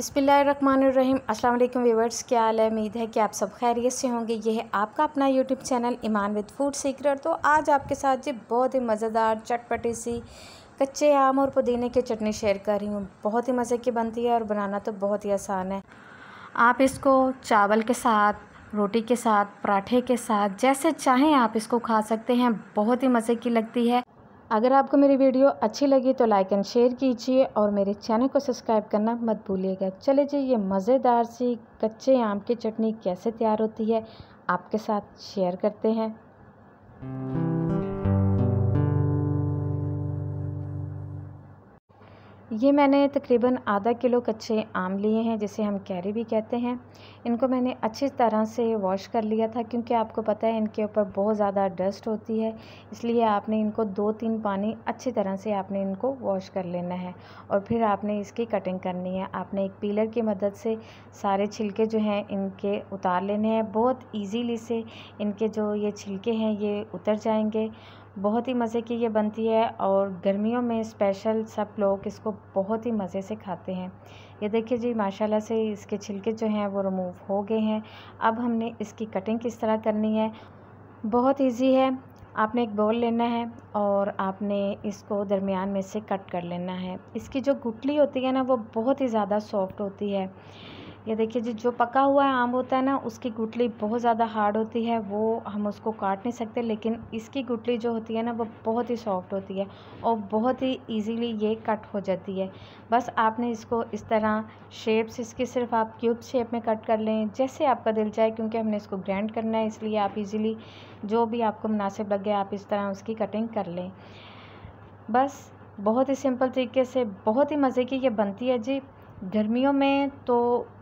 बसमीम अस्सलाम वालेकुम व्यूवर्स क्या हाल है उम्मीद है कि आप सब खैरियत से होंगे यह है आपका अपना YouTube channel Eman with food secret तो आज आपके साथ जी बहुत ही मज़ेदार चटपटी सी कच्चे आम और पुदीने की चटनी शेयर कर रही हूँ बहुत ही मज़े की बनती है और बनाना तो बहुत ही आसान है आप इसको चावल के साथ रोटी के साथ पराठे के साथ जैसे चाहें आप इसको खा सकते हैं बहुत ही मज़े की लगती है अगर आपको मेरी वीडियो अच्छी लगी तो लाइक एंड शेयर कीजिए और मेरे चैनल को सब्सक्राइब करना मत भूलिएगा चले जी ये मज़ेदार सी कच्चे आम की चटनी कैसे तैयार होती है आपके साथ शेयर करते हैं ये मैंने तकरीबन आधा किलो कच्चे आम लिए हैं जिसे हम कैरी भी कहते हैं इनको मैंने अच्छी तरह से वॉश कर लिया था क्योंकि आपको पता है इनके ऊपर बहुत ज़्यादा डस्ट होती है इसलिए आपने इनको दो तीन पानी अच्छी तरह से आपने इनको वॉश कर लेना है और फिर आपने इसकी कटिंग करनी है आपने एक पीलर की मदद से सारे छिलके जो हैं इनके उतार लेने हैं बहुत ईजीली से इनके जो ये छिलके हैं ये उतर जाएंगे बहुत ही मज़े की ये बनती है और गर्मियों में स्पेशल सब लोग इसको बहुत ही मज़े से खाते हैं ये देखिए जी माशाल्लाह से इसके छिलके जो हैं वो रिमूव हो गए हैं अब हमने इसकी कटिंग किस तरह करनी है बहुत इजी है आपने एक बोल लेना है और आपने इसको दरमियान में से कट कर लेना है इसकी जो गुटली होती है ना वो बहुत ही ज़्यादा सॉफ्ट होती है ये देखिए जी जो पका हुआ आम होता है ना उसकी गुटली बहुत ज़्यादा हार्ड होती है वो हम उसको काट नहीं सकते लेकिन इसकी गुटली जो होती है ना वो बहुत ही सॉफ्ट होती है और बहुत ही इजीली ये कट हो जाती है बस आपने इसको इस तरह शेप्स इसकी सिर्फ आप क्यूब शेप में कट कर लें जैसे आपका दिल चाहे क्योंकि हमने इसको ग्रैंड करना है इसलिए आप ईजिली जो भी आपको मुनासिब लग गया आप इस तरह उसकी कटिंग कर लें बस बहुत ही सिंपल तरीके से बहुत ही मज़े की ये बनती है जी गर्मियों में तो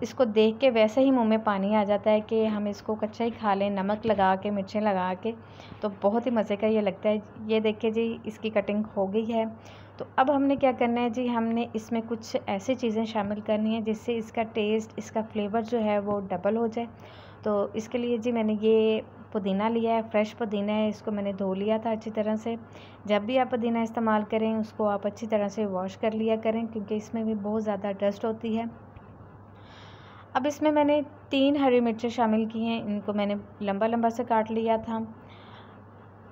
इसको देख के वैसे ही मुंह में पानी आ जाता है कि हम इसको कच्चा ही खा लें नमक लगा के मिर्चें लगा के तो बहुत ही मज़े का ये लगता है ये देखिए जी इसकी कटिंग हो गई है तो अब हमने क्या करना है जी हमने इसमें कुछ ऐसी चीज़ें शामिल करनी है जिससे इसका टेस्ट इसका फ्लेवर जो है वो डबल हो जाए तो इसके लिए जी मैंने ये पुदीना लिया है फ्रेश पुदीना है इसको मैंने धो लिया था अच्छी तरह से जब भी आप पुदीना इस्तेमाल करें उसको आप अच्छी तरह से वॉश कर लिया करें क्योंकि इसमें भी बहुत ज़्यादा डस्ट होती है अब इसमें मैंने तीन हरी मिर्चें शामिल की हैं इनको मैंने लंबा लंबा से काट लिया था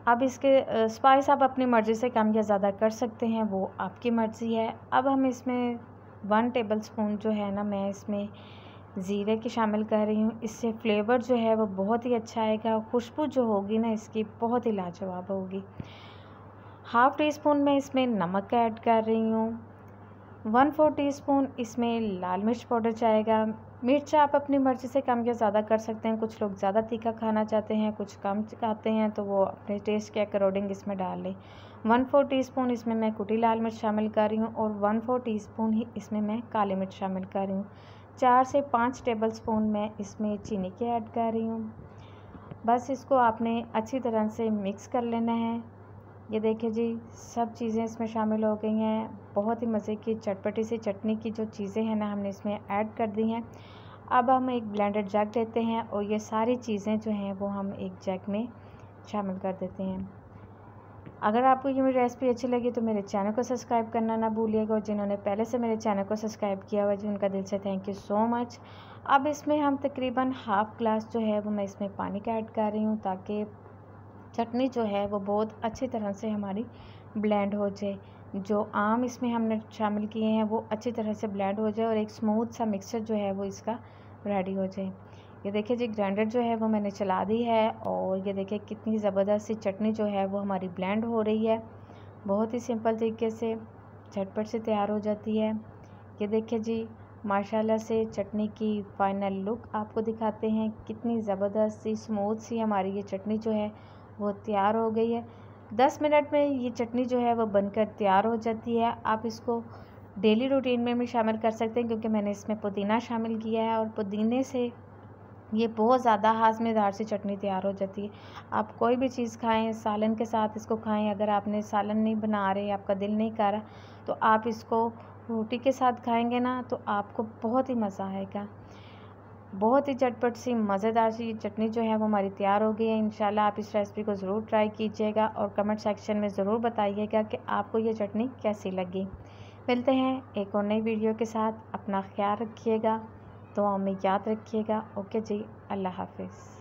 अब इसके स्पाइस आप अपनी मर्ज़ी से कम या ज़्यादा कर सकते हैं वो आपकी मर्ज़ी है अब हम इसमें वन टेबल स्पून जो है ना मैं इसमें ज़ीरे की शामिल कर रही हूँ इससे फ्लेवर जो है वो बहुत ही अच्छा आएगा और खुशबू जो होगी ना इसकी बहुत ही लाजवाब होगी हाफ़ टी स्पून में इसमें नमक ऐड कर रही हूँ वन फोर टी स्पून इसमें लाल मिर्च पाउडर जाएगा मिर्च आप अपनी मर्ज़ी से कम या ज़्यादा कर सकते हैं कुछ लोग ज़्यादा तीखा खाना चाहते हैं कुछ कम खाते हैं तो वो अपने टेस्ट के अकॉर्डिंग इसमें डाल लें वन फोर टी स्पून इसमें मैं कुटी लाल मिर्च शामिल कर रही हूँ और वन फोर टी स्पून ही इसमें मैं काली मिर्च शामिल कर रही हूँ चार से पाँच टेबल स्पून मैं इसमें चीनी के ऐड कर रही हूँ बस इसको आपने अच्छी तरह से मिक्स कर लेना है ये देखिए जी सब चीज़ें इसमें शामिल हो गई हैं बहुत ही मज़े की चटपटी सी चटनी की जो चीज़ें हैं ना हमने इसमें ऐड कर दी हैं अब हम एक ब्लेंडर जग लेते हैं और ये सारी चीज़ें जो हैं वो हम एक जग में शामिल कर देते हैं अगर आपको ये मेरी रेसिपी अच्छी लगी तो मेरे चैनल को सब्सक्राइब करना ना भूलिएगा और जिन्होंने पहले से मेरे चैनल को सब्सक्राइब किया हुआ जी उनका दिल से थैंक यू सो मच अब इसमें हम तकरीबन हाफ़ ग्लास जो है वो मैं इसमें पानी का ऐड कर रही हूँ ताकि चटनी जो है वो बहुत अच्छी तरह से हमारी ब्लेंड हो जाए जो आम इसमें हमने शामिल किए हैं वो अच्छी तरह से ब्लेंड हो जाए और एक स्मूथ सा मिक्सचर जो है वो इसका रेडी हो जाए ये देखिए जी ग्राइंडर जो है वो मैंने चला दी है और ये देखिए कितनी ज़बरदस्त सी चटनी जो है वो हमारी ब्लेंड हो रही है बहुत ही सिंपल तरीके से झटपट से तैयार हो जाती है ये देखिए जी माशाल्लाह से चटनी की फ़ाइनल लुक आपको दिखाते हैं कितनी ज़बरदस्त सी स्मूथ सी हमारी ये चटनी जो है वो तैयार हो गई है दस मिनट में ये चटनी जो है वो बनकर तैयार हो जाती है आप इसको डेली रूटीन में भी शामिल कर सकते हैं क्योंकि मैंने इसमें पुदीना शामिल किया है और पुदीने से ये बहुत ज़्यादा हाजमेदार सी चटनी तैयार हो जाती है आप कोई भी चीज़ खाएं सालन के साथ इसको खाएं अगर आपने सालन नहीं बना रहे आपका दिल नहीं कर रहा तो आप इसको रोटी के साथ खाएंगे ना तो आपको बहुत ही मज़ा आएगा बहुत ही चटपट सी मज़ेदार सी चटनी जो है वो हमारी तैयार हो गई है इन आप इस रेसिपी को ज़रूर ट्राई कीजिएगा और कमेंट सेक्शन में ज़रूर बताइएगा कि आपको ये चटनी कैसी लगी मिलते हैं एक और नई वीडियो के साथ अपना ख्याल रखिएगा दुआ में याद रखिएगा ओके जी अल्लाह हाफिज़